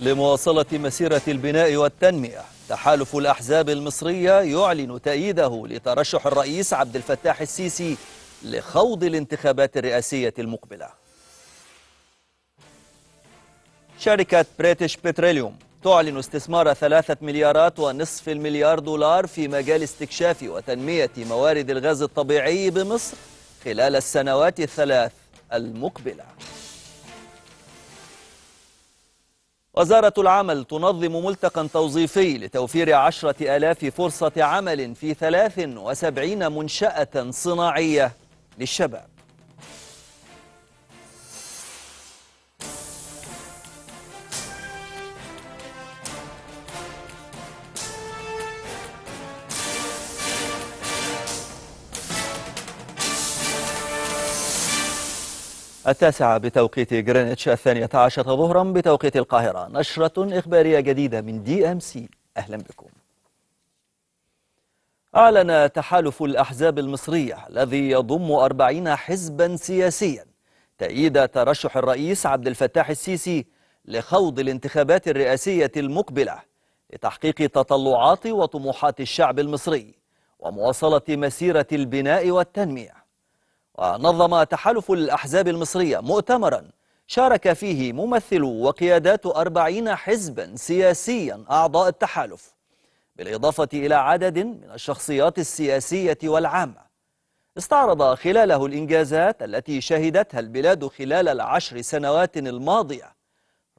لمواصلة مسيرة البناء والتنمية تحالف الأحزاب المصرية يعلن تأييده لترشح الرئيس عبد الفتاح السيسي لخوض الانتخابات الرئاسية المقبلة شركة بريتش بتروليوم تعلن استثمار ثلاثة مليارات ونصف المليار دولار في مجال استكشاف وتنمية موارد الغاز الطبيعي بمصر خلال السنوات الثلاث المقبله وزارة العمل تنظم ملتقى توظيفي لتوفير عشرة ألاف فرصة عمل في 73 منشأة صناعية للشباب التاسعة بتوقيت غرينتش الثانية عشرة ظهرا بتوقيت القاهرة نشرة إخبارية جديدة من دي أم سي أهلا بكم أعلن تحالف الأحزاب المصرية الذي يضم أربعين حزبا سياسيا تأييد ترشح الرئيس عبد الفتاح السيسي لخوض الانتخابات الرئاسية المقبلة لتحقيق تطلعات وطموحات الشعب المصري ومواصلة مسيرة البناء والتنمية ونظم تحالف الأحزاب المصرية مؤتمرا شارك فيه ممثلو وقيادات أربعين حزبا سياسيا أعضاء التحالف بالإضافة إلى عدد من الشخصيات السياسية والعامة استعرض خلاله الإنجازات التي شهدتها البلاد خلال العشر سنوات الماضية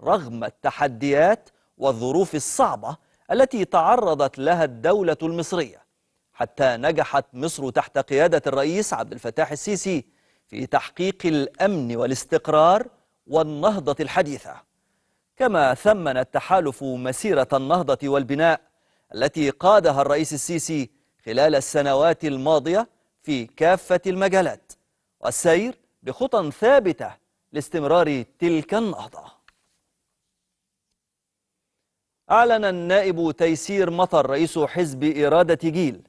رغم التحديات والظروف الصعبة التي تعرضت لها الدولة المصرية حتى نجحت مصر تحت قيادة الرئيس عبد الفتاح السيسي في تحقيق الأمن والاستقرار والنهضة الحديثة كما ثمن التحالف مسيرة النهضة والبناء التي قادها الرئيس السيسي خلال السنوات الماضية في كافة المجالات والسير بخطى ثابتة لاستمرار تلك النهضة أعلن النائب تيسير مطر رئيس حزب إرادة جيل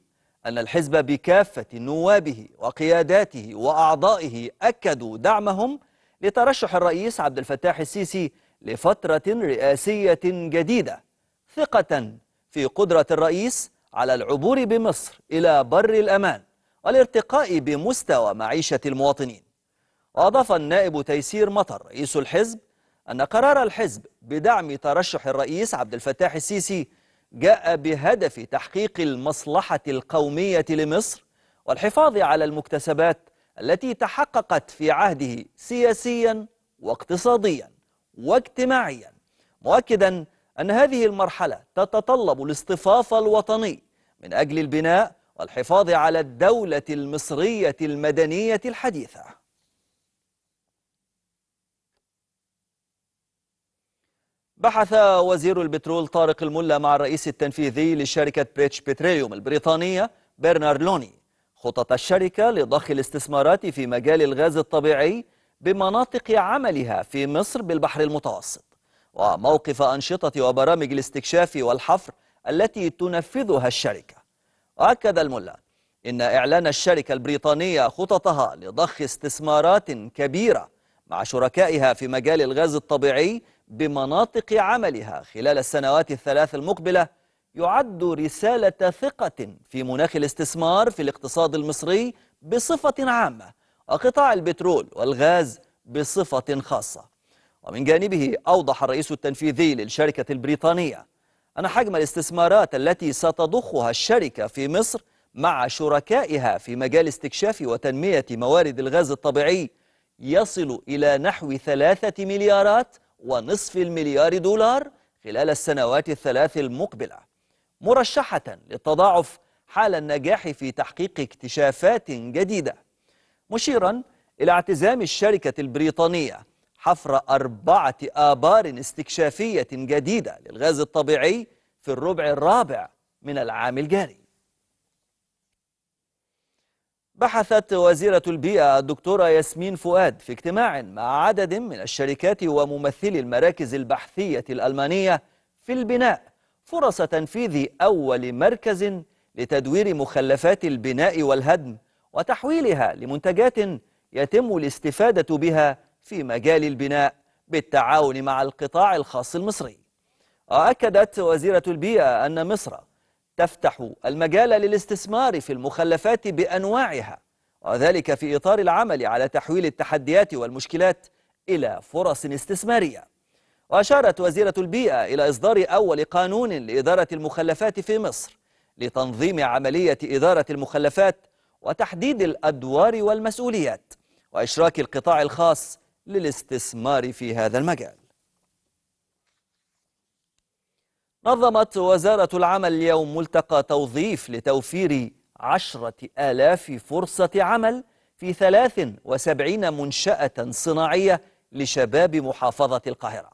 أن الحزب بكافة نوابه وقياداته وأعضائه أكدوا دعمهم لترشح الرئيس عبد الفتاح السيسي لفترة رئاسية جديدة ثقة في قدرة الرئيس على العبور بمصر إلى بر الأمان والارتقاء بمستوى معيشة المواطنين وأضاف النائب تيسير مطر رئيس الحزب أن قرار الحزب بدعم ترشح الرئيس عبد الفتاح السيسي جاء بهدف تحقيق المصلحة القومية لمصر والحفاظ على المكتسبات التي تحققت في عهده سياسيا واقتصاديا واجتماعيا مؤكدا أن هذه المرحلة تتطلب الاصطفاف الوطني من أجل البناء والحفاظ على الدولة المصرية المدنية الحديثة بحث وزير البترول طارق الملا مع الرئيس التنفيذي لشركة بريتش بتريوم البريطانية برنارد لوني خطط الشركة لضخ الاستثمارات في مجال الغاز الطبيعي بمناطق عملها في مصر بالبحر المتوسط وموقف أنشطة وبرامج الاستكشاف والحفر التي تنفذها الشركة وأكد الملا إن إعلان الشركة البريطانية خططها لضخ استثمارات كبيرة مع شركائها في مجال الغاز الطبيعي بمناطق عملها خلال السنوات الثلاث المقبلة يعد رسالة ثقة في مناخ الاستثمار في الاقتصاد المصري بصفة عامة وقطاع البترول والغاز بصفة خاصة ومن جانبه أوضح الرئيس التنفيذي للشركة البريطانية أن حجم الاستثمارات التي ستضخها الشركة في مصر مع شركائها في مجال استكشاف وتنمية موارد الغاز الطبيعي يصل إلى نحو ثلاثة مليارات ونصف المليار دولار خلال السنوات الثلاث المقبلة مرشحة للتضاعف حال النجاح في تحقيق اكتشافات جديدة مشيرا إلى اعتزام الشركة البريطانية حفر أربعة آبار استكشافية جديدة للغاز الطبيعي في الربع الرابع من العام الجاري بحثت وزيرة البيئة الدكتورة ياسمين فؤاد في اجتماع مع عدد من الشركات وممثلي المراكز البحثية الألمانية في البناء فرص تنفيذ أول مركز لتدوير مخلفات البناء والهدم وتحويلها لمنتجات يتم الاستفادة بها في مجال البناء بالتعاون مع القطاع الخاص المصري وأكدت وزيرة البيئة أن مصر تفتح المجال للاستثمار في المخلفات بأنواعها وذلك في إطار العمل على تحويل التحديات والمشكلات إلى فرص استثمارية وأشارت وزيرة البيئة إلى إصدار أول قانون لإدارة المخلفات في مصر لتنظيم عملية إدارة المخلفات وتحديد الأدوار والمسؤوليات وإشراك القطاع الخاص للاستثمار في هذا المجال نظمت وزارة العمل اليوم ملتقى توظيف لتوفير عشرة آلاف فرصة عمل في 73 منشأة صناعية لشباب محافظة القاهرة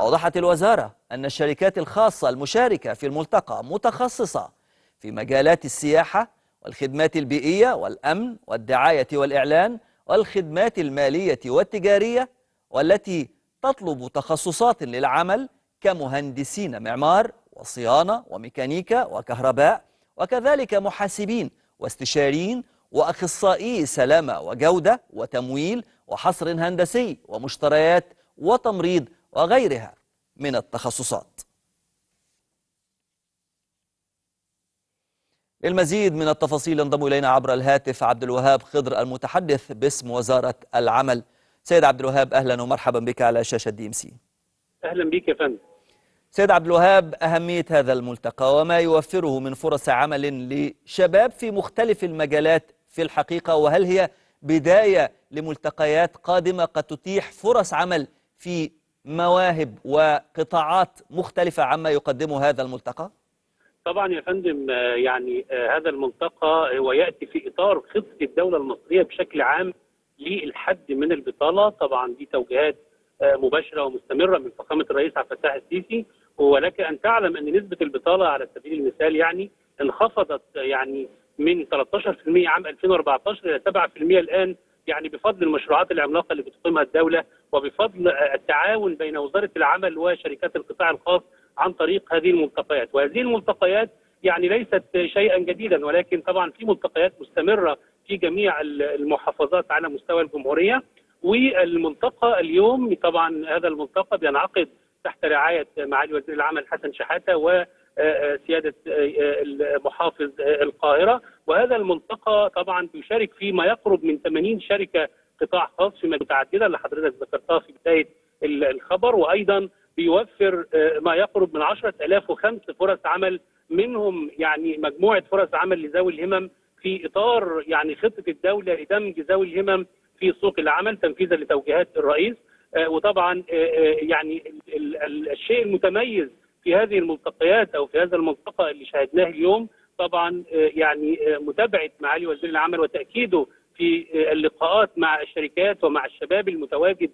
أوضحت الوزارة أن الشركات الخاصة المشاركة في الملتقى متخصصة في مجالات السياحة والخدمات البيئية والأمن والدعاية والإعلان والخدمات المالية والتجارية والتي تطلب تخصصات للعمل كمهندسين معمار وصيانة وميكانيكا وكهرباء وكذلك محاسبين واستشاريين وأخصائي سلامة وجودة وتمويل وحصر هندسي ومشتريات وتمريض وغيرها من التخصصات للمزيد من التفاصيل انضموا إلينا عبر الهاتف عبد الوهاب خضر المتحدث باسم وزارة العمل سيد عبد الوهاب أهلا ومرحبا بك على شاشة دي ام سي أهلا بك يا فندم سيد عبد الوهاب أهمية هذا الملتقى وما يوفره من فرص عمل لشباب في مختلف المجالات في الحقيقة وهل هي بداية لملتقيات قادمة قد تتيح فرص عمل في مواهب وقطاعات مختلفة عما يقدمه هذا الملتقى؟ طبعا يا فندم يعني آه، هذا الملتقى هو يأتي في إطار خطة الدولة المصرية بشكل عام للحد من البطالة طبعا دي توجيهات مباشره ومستمره من فخامه الرئيس عبد الفتاح السيسي ولك ان تعلم ان نسبه البطاله على سبيل المثال يعني انخفضت يعني من 13% عام 2014 الى 7% الان يعني بفضل المشروعات العملاقه اللي بتقيمها الدوله وبفضل التعاون بين وزاره العمل وشركات القطاع الخاص عن طريق هذه الملتقيات، وهذه الملتقيات يعني ليست شيئا جديدا ولكن طبعا في ملتقيات مستمره في جميع المحافظات على مستوى الجمهوريه والملتقى اليوم طبعا هذا الملتقى بينعقد تحت رعايه معالي وزير العمل حسن شحاته و آه، آه، سيادة آه، محافظ القاهرة وهذا الملتقى طبعا بيشارك فيه ما يقرب من 80 شركة قطاع خاص في متعددة اللي حضرتك ذكرتها في بداية الخبر وأيضا بيوفر ما يقرب من 10005 فرص عمل منهم يعني مجموعة فرص عمل لذوي الهمم في إطار يعني خطة الدولة لدمج ذوي الهمم في سوق العمل تنفيذا لتوجيهات الرئيس آه، وطبعا آه، آه، يعني الشيء المتميز في هذه الملتقيات او في هذا الملتقى اللي شاهدناه اليوم طبعا يعني متابعه معالي وزير العمل وتاكيده في اللقاءات مع الشركات ومع الشباب المتواجد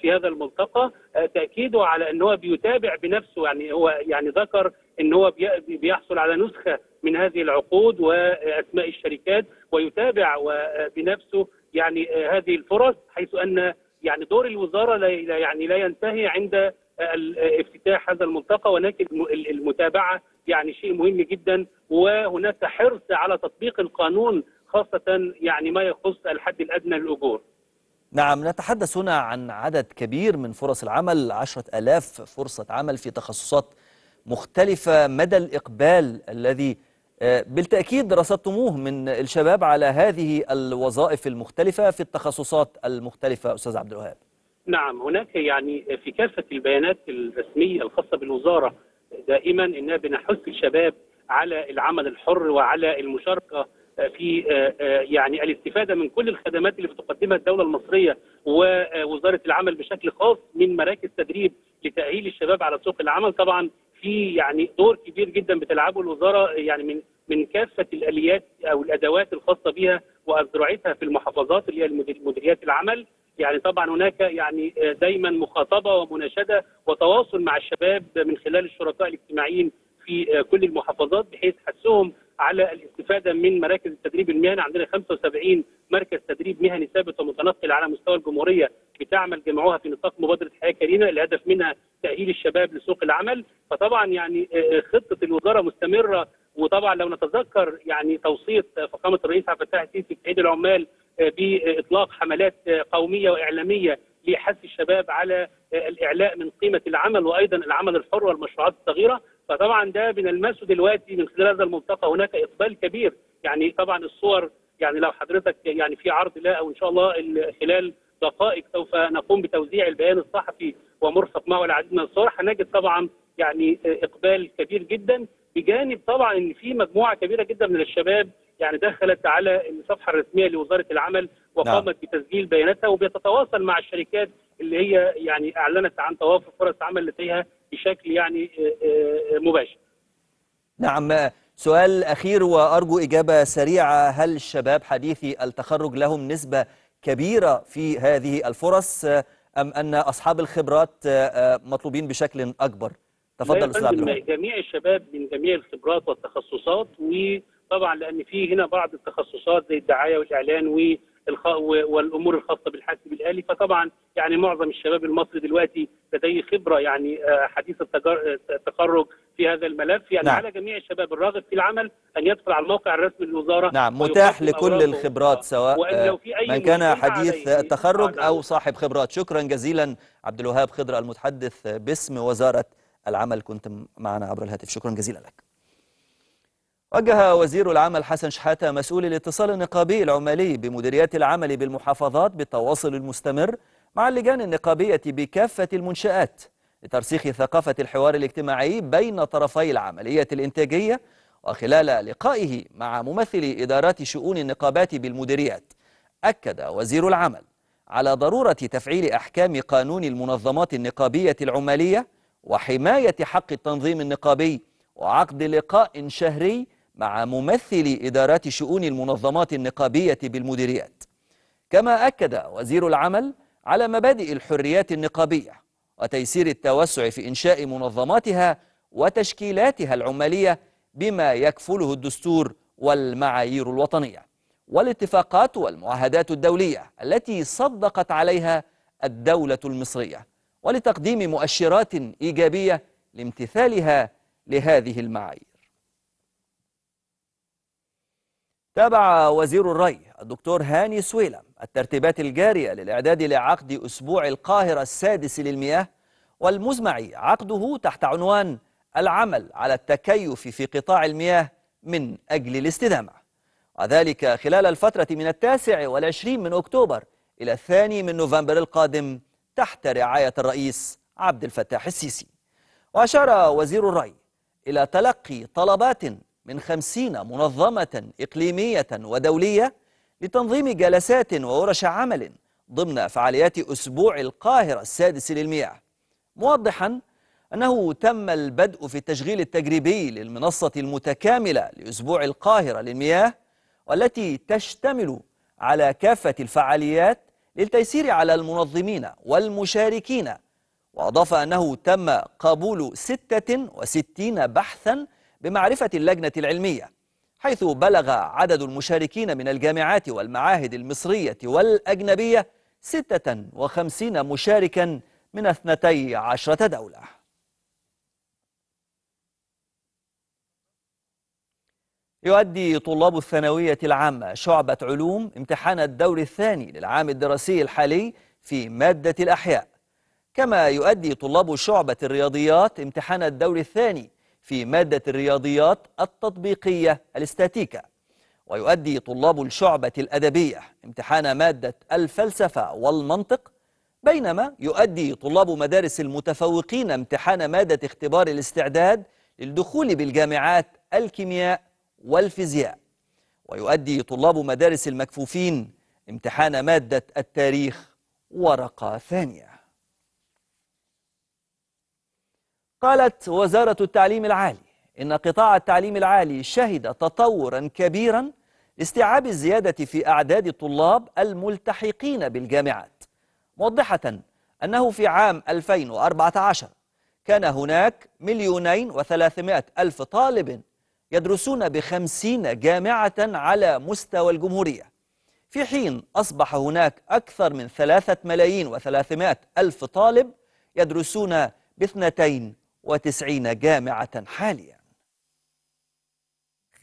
في هذا الملتقى آه، تاكيده على ان هو بيتابع بنفسه يعني هو يعني ذكر ان هو بيحصل على نسخه من هذه العقود واسماء الشركات ويتابع آه، بنفسه يعني آه، هذه الفرص حيث ان يعني دور الوزاره لا يعني لا ينتهي عند افتتاح هذا الملتقى ولكن المتابعه يعني شيء مهم جدا وهناك حرص على تطبيق القانون خاصه يعني ما يخص الحد الادنى للاجور. نعم نتحدث هنا عن عدد كبير من فرص العمل عشرة ألاف فرصة عمل في تخصصات مختلفة مدى الإقبال الذي آه، بالتأكيد رصدتموه من الشباب على هذه الوظائف المختلفة في التخصصات المختلفة أستاذ عبد الوهاب نعم هناك يعني في كافة البيانات الرسمية الخاصة بالوزارة دائما إننا بنحث الشباب على العمل الحر وعلى المشاركة في آه، آه، يعني الاستفاده من كل الخدمات اللي بتقدمها الدوله المصريه ووزاره العمل بشكل خاص من مراكز تدريب لتاهيل الشباب على سوق العمل طبعا في يعني دور كبير جدا بتلعبه الوزاره يعني من من كافه الاليات او الادوات الخاصه بها واذرعتها في المحافظات اللي هي مديريات العمل يعني طبعا هناك يعني آه، دايما مخاطبه ومناشده وتواصل مع الشباب من خلال الشركاء الاجتماعيين في كل المحافظات بحيث حسهم على الاستفاده من مراكز التدريب المهني عندنا 75 مركز تدريب مهني ثابت ومتنقل على مستوى الجمهوريه بتعمل جمعوها في نطاق مبادره حياه كريمه الهدف منها تاهيل الشباب لسوق العمل فطبعا يعني آه، آه، خطه الوزاره مستمره وطبعا لو نتذكر يعني توصيه فخامه الرئيس عبد الفتاح السيسي في عيد العمال آه، باطلاق حملات قوميه واعلاميه لحث الشباب على الاعلاء من قيمه العمل وايضا العمل الحر والمشروعات الصغيره فطبعا ده بنلمسه دلوقتي من خلال هذا الملتقى هناك اقبال كبير يعني طبعا الصور يعني لو حضرتك يعني في عرض لا او ان شاء الله خلال دقائق سوف نقوم بتوزيع البيان الصحفي ومرفق معه العديد من الصور هنجد طبعا يعني اقبال كبير جدا بجانب طبعا ان في مجموعه كبيره جدا من الشباب يعني دخلت على الصفحه الرسميه لوزاره العمل وقامت نعم. بتسجيل بياناتها وبتتواصل مع الشركات اللي هي يعني اعلنت عن توافر فرص عمل لديها بشكل يعني آه، آه، مباشر. نعم سؤال اخير وارجو اجابه سريعه هل الشباب حديثي التخرج لهم نسبه كبيره في هذه الفرص آه، ام ان اصحاب الخبرات مطلوبين بشكل اكبر؟ تفضل استاذ عبد جميع الشباب من جميع الخبرات والتخصصات وطبعا لان في هنا بعض التخصصات زي الدعايه والاعلان والخ... والامور الخاصه بالحاسب الالي فطبعا يعني معظم الشباب المصري دلوقتي لديه خبره يعني آه، حديث التخرج في هذا الملف يعني نعم. على جميع الشباب الراغب في العمل ان يدخل على الموقع الرسمي للوزاره نعم متاح لكل الخبرات سواء وأن لو في أي آه، من كان حديث تخرج او صاحب خبرات شكرا جزيلا عبد الوهاب خضر المتحدث باسم وزاره العمل كنت معنا عبر الهاتف شكرا جزيلا لك وجه وزير العمل حسن شحاتة مسؤول الاتصال النقابي العمالي بمديريات العمل بالمحافظات بالتواصل المستمر مع اللجان النقابية بكافة المنشآت لترسيخ ثقافة الحوار الاجتماعي بين طرفي العملية الإنتاجية وخلال لقائه مع ممثلي إدارات شؤون النقابات بالمديريات أكد وزير العمل على ضرورة تفعيل أحكام قانون المنظمات النقابية العمالية وحماية حق التنظيم النقابي وعقد لقاء شهري مع ممثلي إدارات شؤون المنظمات النقابية بالمديريات كما أكد وزير العمل على مبادئ الحريات النقابية وتيسير التوسع في إنشاء منظماتها وتشكيلاتها العمالية بما يكفله الدستور والمعايير الوطنية والاتفاقات والمعاهدات الدولية التي صدقت عليها الدولة المصرية ولتقديم مؤشرات إيجابية لامتثالها لهذه المعايير تابع وزير الري الدكتور هاني سويلم الترتيبات الجارية للإعداد لعقد أسبوع القاهرة السادس للمياه والمزمع عقده تحت عنوان العمل على التكيف في قطاع المياه من أجل الاستدامة وذلك خلال الفترة من التاسع والعشرين من أكتوبر إلى الثاني من نوفمبر القادم تحت رعاية الرئيس عبد الفتاح السيسي وأشار وزير الري إلى تلقي طلبات من خمسين منظمة إقليمية ودولية لتنظيم جلسات وورش عمل ضمن فعاليات أسبوع القاهرة السادس للمياه موضحا أنه تم البدء في التشغيل التجريبي للمنصة المتكاملة لأسبوع القاهرة للمياه والتي تشتمل على كافة الفعاليات للتيسير على المنظمين والمشاركين وأضاف أنه تم قبول 66 بحثا بمعرفة اللجنة العلمية حيث بلغ عدد المشاركين من الجامعات والمعاهد المصرية والأجنبية 56 مشاركا من 12 دولة يؤدي طلاب الثانوية العامة شعبة علوم امتحان الدور الثاني للعام الدراسي الحالي في مادة الأحياء كما يؤدي طلاب شعبة الرياضيات امتحان الدور الثاني في مادة الرياضيات التطبيقية الاستاتيكا ويؤدي طلاب الشعبة الأدبية امتحان مادة الفلسفة والمنطق بينما يؤدي طلاب مدارس المتفوقين امتحان مادة اختبار الاستعداد للدخول بالجامعات الكيمياء والفيزياء ويؤدي طلاب مدارس المكفوفين امتحان مادة التاريخ ورقة ثانية قالت وزارة التعليم العالي إن قطاع التعليم العالي شهد تطورا كبيرا لاستيعاب الزيادة في أعداد الطلاب الملتحقين بالجامعات موضحة أنه في عام 2014 كان هناك مليونين وثلاثمائة ألف طالب يدرسون بخمسين جامعة على مستوى الجمهورية في حين أصبح هناك أكثر من ثلاثة ملايين وثلاثمائة ألف طالب يدرسون باثنتين وتسعين جامعة حالياً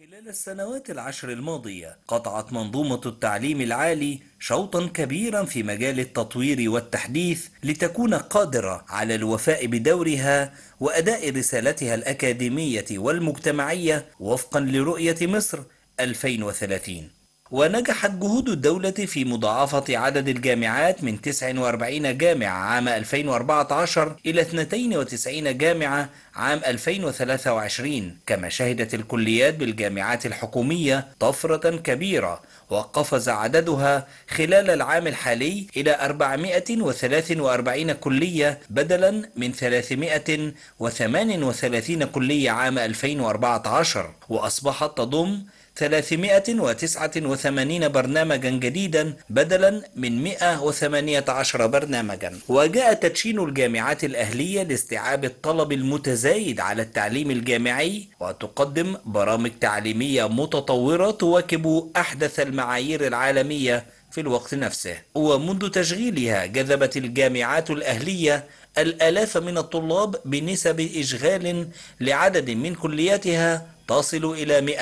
خلال السنوات العشر الماضية قطعت منظومة التعليم العالي شوطا كبيرا في مجال التطوير والتحديث لتكون قادرة على الوفاء بدورها وأداء رسالتها الأكاديمية والمجتمعية وفقا لرؤية مصر 2030 ونجحت جهود الدولة في مضاعفة عدد الجامعات من 49 جامعة عام 2014 إلى 92 جامعة عام 2023 كما شهدت الكليات بالجامعات الحكومية طفرة كبيرة وقفز عددها خلال العام الحالي إلى 443 كلية بدلا من 338 كلية عام 2014 وأصبحت تضم 389 برنامجا جديدا بدلا من 118 برنامجا وجاء تدشين الجامعات الأهلية لاستيعاب الطلب المتزايد على التعليم الجامعي وتقدم برامج تعليمية متطورة تواكب أحدث المعايير العالمية في الوقت نفسه ومنذ تشغيلها جذبت الجامعات الأهلية الآلاف من الطلاب بنسب إشغال لعدد من كلياتها تصل إلى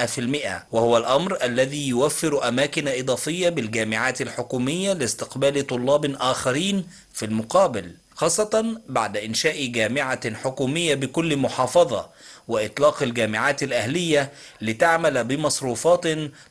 100% وهو الأمر الذي يوفر أماكن إضافية بالجامعات الحكومية لاستقبال طلاب آخرين في المقابل خاصة بعد إنشاء جامعة حكومية بكل محافظة وإطلاق الجامعات الأهلية لتعمل بمصروفات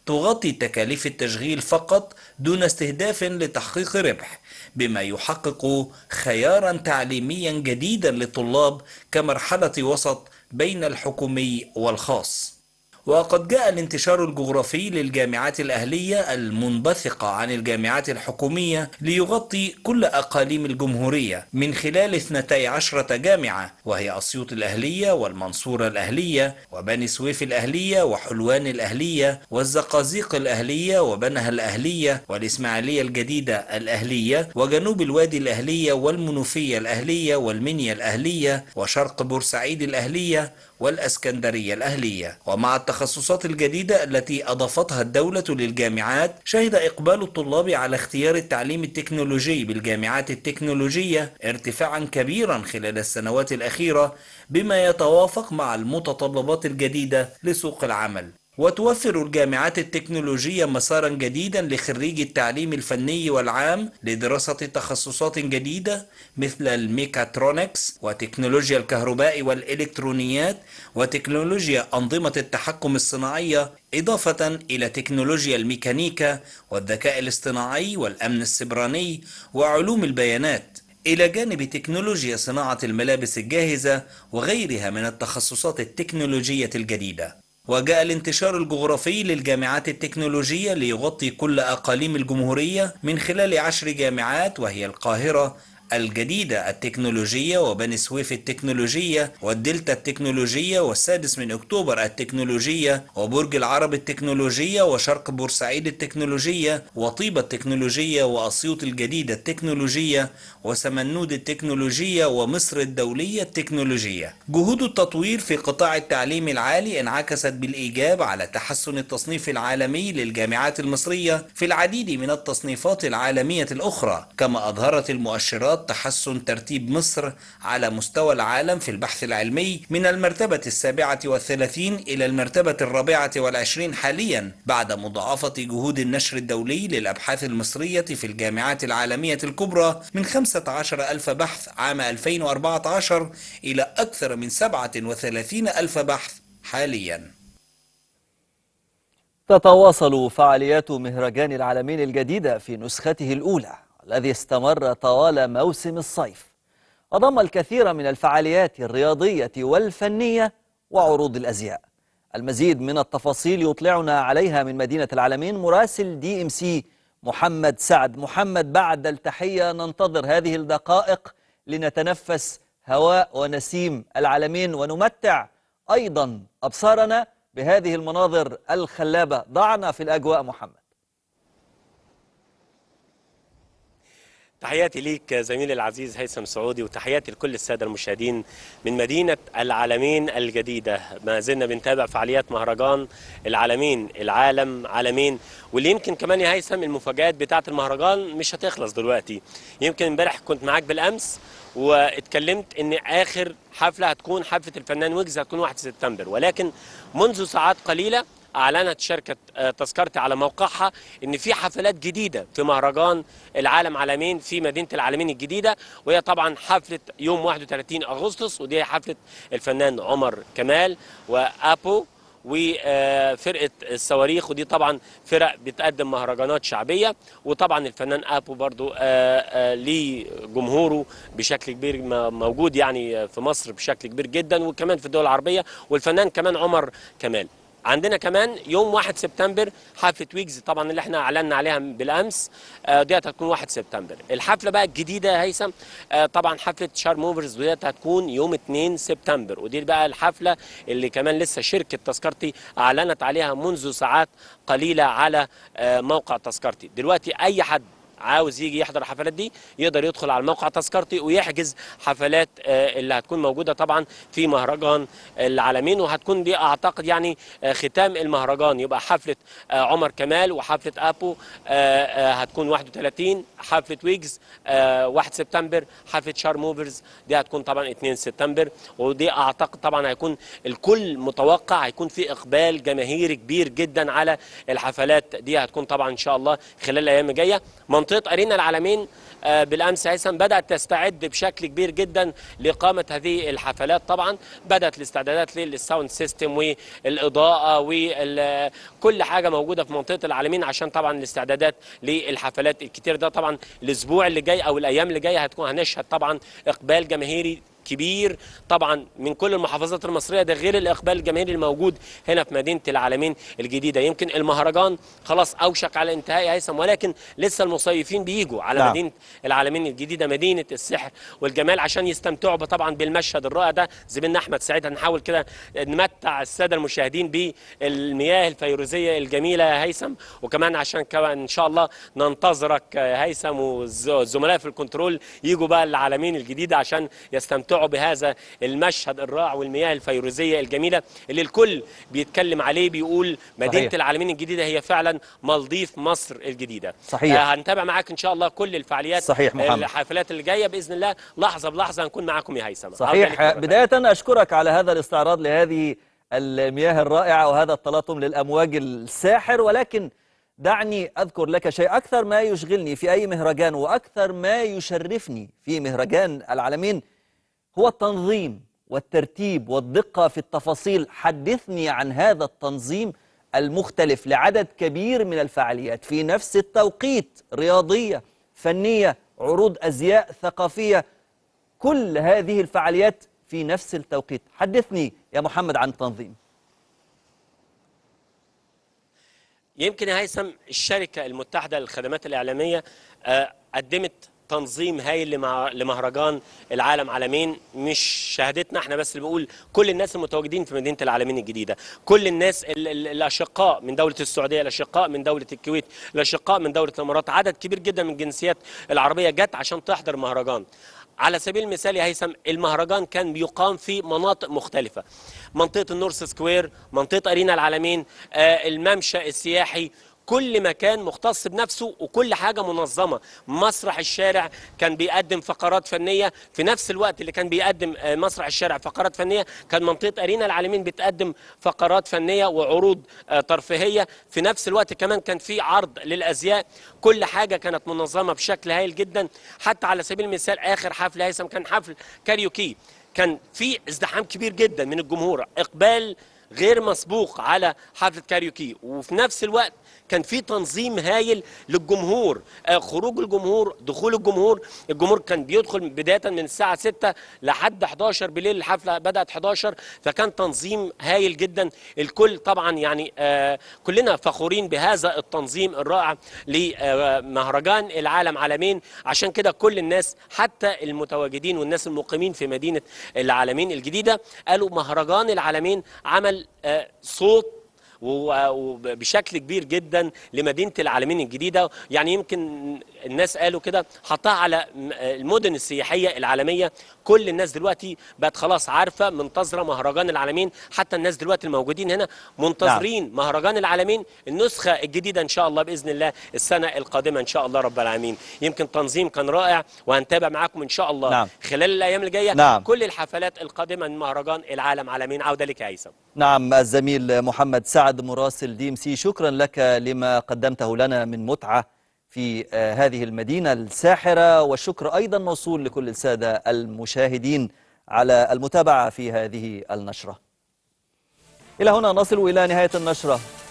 تغطي تكاليف التشغيل فقط دون استهداف لتحقيق ربح بما يحقق خيارا تعليميا جديدا للطلاب كمرحلة وسط بين الحكومي والخاص وقد جاء الانتشار الجغرافي للجامعات الأهلية المنبثقة عن الجامعات الحكومية ليغطي كل أقاليم الجمهورية من خلال 12 جامعة وهي أسيوط الأهلية والمنصورة الأهلية وبني سويف الأهلية وحلوان الأهلية والزقازيق الأهلية وبنها الأهلية والإسماعيلية الجديدة الأهلية وجنوب الوادي الأهلية والمنوفية الأهلية والمنيا الأهلية وشرق بورسعيد الأهلية والأسكندرية الأهلية ومع التخصصات الجديدة التي أضافتها الدولة للجامعات شهد إقبال الطلاب على اختيار التعليم التكنولوجي بالجامعات التكنولوجية ارتفاعا كبيرا خلال السنوات الأخيرة بما يتوافق مع المتطلبات الجديدة لسوق العمل وتوفر الجامعات التكنولوجية مسارا جديدا لخريجي التعليم الفني والعام لدراسة تخصصات جديدة مثل الميكاترونكس وتكنولوجيا الكهرباء والإلكترونيات وتكنولوجيا أنظمة التحكم الصناعية إضافة إلى تكنولوجيا الميكانيكا والذكاء الاصطناعي والأمن السبراني وعلوم البيانات إلى جانب تكنولوجيا صناعة الملابس الجاهزة وغيرها من التخصصات التكنولوجية الجديدة وجاء الانتشار الجغرافي للجامعات التكنولوجية ليغطي كل أقاليم الجمهورية من خلال عشر جامعات وهي القاهرة الجديدة التكنولوجية وبني سويف التكنولوجية والدلتا التكنولوجية والسادس من أكتوبر التكنولوجية وبرج العرب التكنولوجية وشرق بورسعيد التكنولوجية وطيبة التكنولوجية وأسيوط الجديدة التكنولوجية وسمنود التكنولوجية ومصر الدولية التكنولوجية جهود التطوير في قطاع التعليم العالي انعكست بالإيجاب على تحسن التصنيف العالمي للجامعات المصرية في العديد من التصنيفات العالمية الأخرى كما أظهرت المؤشرات تحسن ترتيب مصر على مستوى العالم في البحث العلمي من المرتبة السابعة والثلاثين إلى المرتبة الرابعة والعشرين حاليا بعد مضاعفة جهود النشر الدولي للأبحاث المصرية في الجامعات العالمية الكبرى من 15 ألف بحث عام 2014 إلى أكثر من 37 ألف بحث حالياً تتواصل فعاليات مهرجان العالمين الجديدة في نسخته الأولى الذي استمر طوال موسم الصيف وضم الكثير من الفعاليات الرياضية والفنية وعروض الأزياء المزيد من التفاصيل يطلعنا عليها من مدينة العالمين مراسل دي ام سي محمد سعد محمد بعد التحية ننتظر هذه الدقائق لنتنفس هواء ونسيم العالمين ونمتع أيضا أبصارنا بهذه المناظر الخلابة ضعنا في الأجواء محمد تحياتي ليك زميلي العزيز هيثم سعودي وتحياتي لكل السادة المشاهدين من مدينة العالمين الجديدة ما زلنا بنتابع فعاليات مهرجان العالمين العالم عالمين واللي يمكن كمان يا هيثم المفاجآت بتاعة المهرجان مش هتخلص دلوقتي يمكن امبارح كنت معاك بالأمس واتكلمت ان اخر حفله هتكون حفله الفنان ويجز هتكون 1 سبتمبر ولكن منذ ساعات قليله أعلنت شركة آه، تذكرتي على موقعها إن في حفلات جديدة في مهرجان العالم عالمين في مدينة العالمين الجديدة وهي طبعا حفلة يوم 31 أغسطس ودي حفلة الفنان عمر كمال وأبو وفرقه الصواريخ ودي طبعا فرق بتقدم مهرجانات شعبيه وطبعا الفنان ابو برضو آه، آه، ليه جمهوره بشكل كبير موجود يعني في مصر بشكل كبير جدا وكمان في الدول العربيه والفنان كمان عمر كمال عندنا كمان يوم 1 سبتمبر حفله ويجز طبعا اللي احنا اعلنا عليها بالامس آه، دي هتكون 1 سبتمبر الحفله بقى الجديده يا هيثم آه، طبعا حفله شارموفرز دي هتكون يوم 2 سبتمبر ودي بقى الحفله اللي كمان لسه شركه تذكرتي اعلنت عليها منذ ساعات قليله على آه، موقع تذكرتي دلوقتي اي حد عاوز يجي يحضر الحفلات دي يقدر يدخل على الموقع تذكرتي ويحجز حفلات آه، اللي هتكون موجوده طبعا في مهرجان العالمين وهتكون دي اعتقد يعني آه، ختام المهرجان يبقى حفله آه، عمر كمال وحفله ابو هتكون 31 حفله ويجز 1 سبتمبر حفله شار موفرز دي هتكون طبعا 2 سبتمبر ودي اعتقد طبعا هيكون الكل متوقع هيكون في اقبال جماهيري كبير جدا على الحفلات دي هتكون طبعا ان شاء الله خلال الايام الجايه منطقه منطقه ارينا العالمين آه، بالامس هيثم بدات تستعد بشكل كبير جدا لاقامه هذه الحفلات طبعا بدات الاستعدادات للساوند سيستم والاضاءه وكل حاجه موجوده في منطقه العالمين عشان طبعا الاستعدادات للحفلات الكتير ده طبعا الاسبوع اللي جاي او الايام اللي جايه هتكون هنشهد طبعا اقبال جماهيري كبير طبعا من كل المحافظات المصريه ده غير الاقبال الجماهيري الموجود هنا في مدينه العالمين الجديده يمكن المهرجان خلاص اوشك على يا هيثم ولكن لسه المصيفين بيجوا على نعم. مدينه العالمين الجديده مدينه السحر والجمال عشان يستمتعوا طبعا بالمشهد الرائع ده زميلنا احمد سعيد هنحاول كده نمتع الساده المشاهدين بالمياه الفيروزيه الجميله يا هيثم وكمان عشان كمان ان شاء الله ننتظرك يا هيثم والزملاء في الكنترول يجوا بقى العالمين الجديده عشان يستمتعوا تستمتعوا بهذا المشهد الرائع والمياه الفيروزيه الجميله اللي الكل بيتكلم عليه بيقول مدينه صحيح. العالمين الجديده هي فعلا مالديف مصر الجديده صحيح آه هنتابع معاك ان شاء الله كل الفعاليات صحيح محمد الحفلات اللي جايه باذن الله لحظه بلحظه هنكون معاكم يا هيثم صحيح بدايه اشكرك على هذا الاستعراض لهذه المياه الرائعه وهذا التلاطم للامواج الساحر ولكن دعني أذكر لك شيء أكثر ما يشغلني في أي مهرجان وأكثر ما يشرفني في مهرجان العالمين هو التنظيم والترتيب والدقة في التفاصيل حدثني عن هذا التنظيم المختلف لعدد كبير من الفعاليات في نفس التوقيت رياضية فنية عروض أزياء ثقافية كل هذه الفعاليات في نفس التوقيت حدثني يا محمد عن التنظيم يمكن هيثم الشركة المتحدة للخدمات الإعلامية آه، قدمت تنظيم هاي لمهرجان العالم عالمين مش شهادتنا احنا بس اللي بقول كل الناس المتواجدين في مدينه العالمين الجديده كل الناس الاشقاء من دوله السعوديه الاشقاء من دوله الكويت الاشقاء من دوله الامارات عدد كبير جدا من الجنسيات العربيه جت عشان تحضر مهرجان على سبيل المثال يا هيثم المهرجان كان بيقام في مناطق مختلفه منطقه النورث سكوير منطقه ارينا العالمين آه، الممشى السياحي كل مكان مختص بنفسه وكل حاجه منظمه مسرح الشارع كان بيقدم فقرات فنيه في نفس الوقت اللي كان بيقدم آه، مسرح الشارع فقرات فنيه كان منطقه ارينا العالمين بتقدم فقرات فنيه وعروض آه، ترفيهيه في نفس الوقت كمان كان في عرض للازياء كل حاجه كانت منظمه بشكل هايل جدا حتى على سبيل المثال اخر حفل هيثم كان حفل كاريوكي كان في ازدحام كبير جدا من الجمهور اقبال غير مسبوق على حفله كاريوكي وفي نفس الوقت كان في تنظيم هايل للجمهور آه، خروج الجمهور دخول الجمهور الجمهور كان بيدخل بدايه من الساعه 6 لحد 11 بالليل الحفله بدات 11 فكان تنظيم هايل جدا الكل طبعا يعني آه، كلنا فخورين بهذا التنظيم الرائع لمهرجان العالم عالمين عشان كده كل الناس حتى المتواجدين والناس المقيمين في مدينه العالمين الجديده قالوا مهرجان العالمين عمل آه، صوت وبشكل كبير جدا لمدينه العالمين الجديده يعني يمكن الناس قالوا كده حطها على المدن السياحيه العالميه كل الناس دلوقتي بقت خلاص عارفه منتظره مهرجان العالمين حتى الناس دلوقتي الموجودين هنا منتظرين نعم. مهرجان العالمين النسخه الجديده ان شاء الله باذن الله السنه القادمه ان شاء الله رب العالمين يمكن تنظيم كان رائع وهنتابع معاكم ان شاء الله نعم. خلال الايام الجايه نعم. كل الحفلات القادمه من مهرجان العالم عالمين عوده لك يا هيثم نعم الزميل محمد سعد سعد مراسل دي ام سي شكرا لك لما قدمته لنا من متعة في آه، هذه المدينة الساحرة والشكر أيضا موصول لكل السادة المشاهدين على المتابعة في هذه النشرة إلى هنا نصل إلى نهاية النشرة